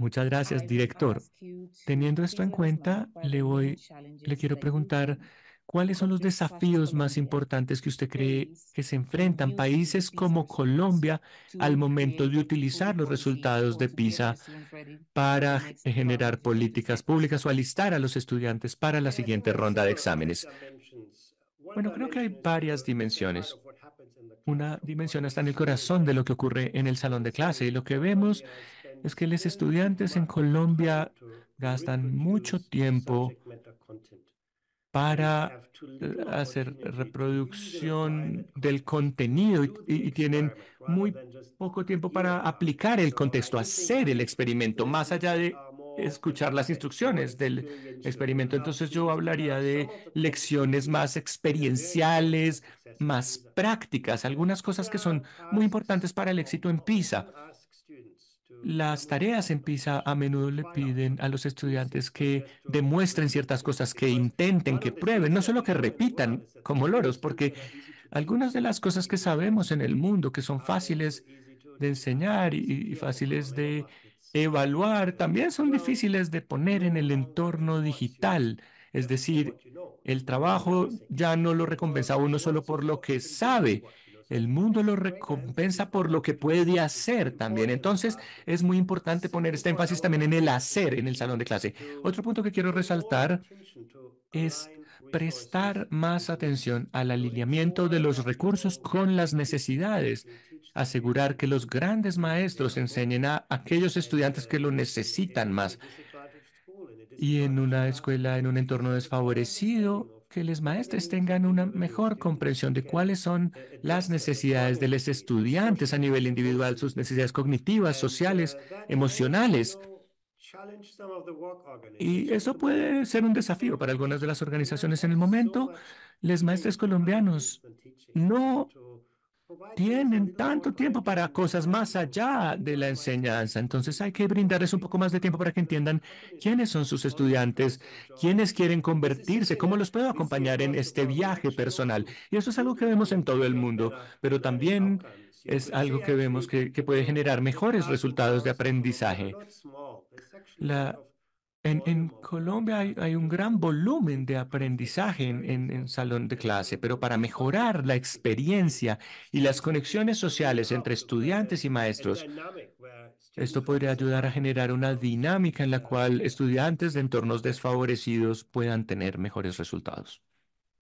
Muchas gracias, director. Teniendo esto en cuenta, le, voy, le quiero preguntar cuáles son los desafíos más importantes que usted cree que se enfrentan países como Colombia al momento de utilizar los resultados de PISA para eh, generar políticas públicas o alistar a los estudiantes para la siguiente ronda de exámenes. Bueno, creo que hay varias dimensiones. Una dimensión está en el corazón de lo que ocurre en el salón de clase y lo que vemos es que los estudiantes en Colombia gastan mucho tiempo para eh, hacer reproducción del contenido y, tienen muy poco tiempo para aplicar el contexto, hacer el experimento, más allá de escuchar las instrucciones del experimento. Entonces yo hablaría de lecciones más experienciales, más prácticas, algunas cosas que son muy importantes para el éxito en PISA. Las tareas en PISA a menudo le piden a los estudiantes que demuestren ciertas cosas, que intenten, que prueben, no solo que repitan como loros, porque algunas de las cosas que sabemos en el mundo que son fáciles de enseñar y, fáciles de evaluar, también son difíciles de poner en el entorno digital. Es decir, el trabajo ya no lo recompensa uno solo por lo que sabe, el mundo lo recompensa por lo que puede hacer también. Entonces, es muy importante poner este énfasis también en el hacer en el salón de clase. Otro punto que quiero resaltar es prestar más atención al alineamiento de los recursos con las necesidades, asegurar que los grandes maestros enseñen a aquellos estudiantes que lo necesitan más. Y en una escuela, en un entorno desfavorecido, que los maestros tengan una mejor comprensión de cuáles son las necesidades de los estudiantes a nivel individual, sus necesidades cognitivas, sociales, emocionales. Y eso puede ser un desafío para algunas de las organizaciones en el momento. Los maestros colombianos no tienen tanto tiempo para cosas más allá de la enseñanza. Entonces hay que brindarles un poco más de tiempo para que entiendan quiénes son sus estudiantes, quiénes quieren convertirse, cómo los puedo acompañar en este viaje personal. Y eso es algo que vemos en todo el mundo, pero también es algo que vemos que, puede generar mejores resultados de aprendizaje. La en, Colombia hay, un gran volumen de aprendizaje en, salón de clase, pero para mejorar la experiencia y las conexiones sociales entre estudiantes y maestros, esto podría ayudar a generar una dinámica en la cual estudiantes de entornos desfavorecidos puedan tener mejores resultados.